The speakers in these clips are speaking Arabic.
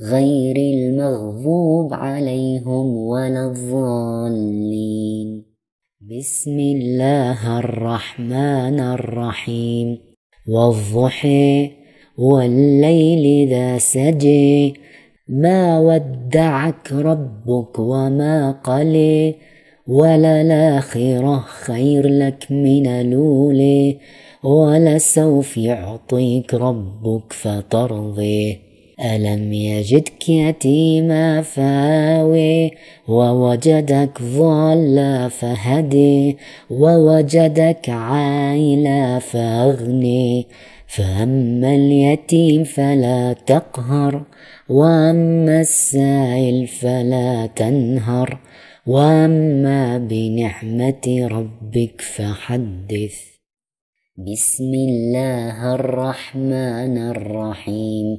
غير المغضوب عليهم ولا الضالين بسم الله الرحمن الرحيم والضحي والليل ذا سجي ما ودعك ربك وما قلي وللآخرة خير لك من الأولي ولسوف يعطيك ربك فترضي ألم يجدك يتيما فآوي ووجدك ضالا فهدي ووجدك عائلا فأغني فأما اليتيم فلا تقهر وأما السائل فلا تنهر وأما بنعمة ربك فحدث بسم الله الرحمن الرحيم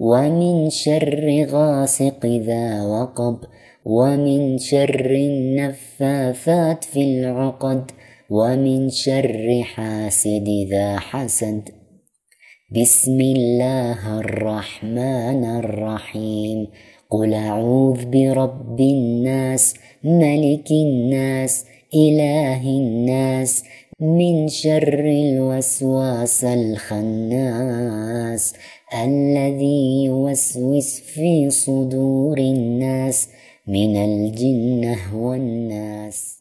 ومن شر غاسق ذا وقب ومن شر النفاثات في العقد ومن شر حاسد ذا حسد بسم الله الرحمن الرحيم قل أعوذ برب الناس ملك الناس إله الناس من شر الوسواس الخناس الذي يوسوس في صدور الناس من الجنه والناس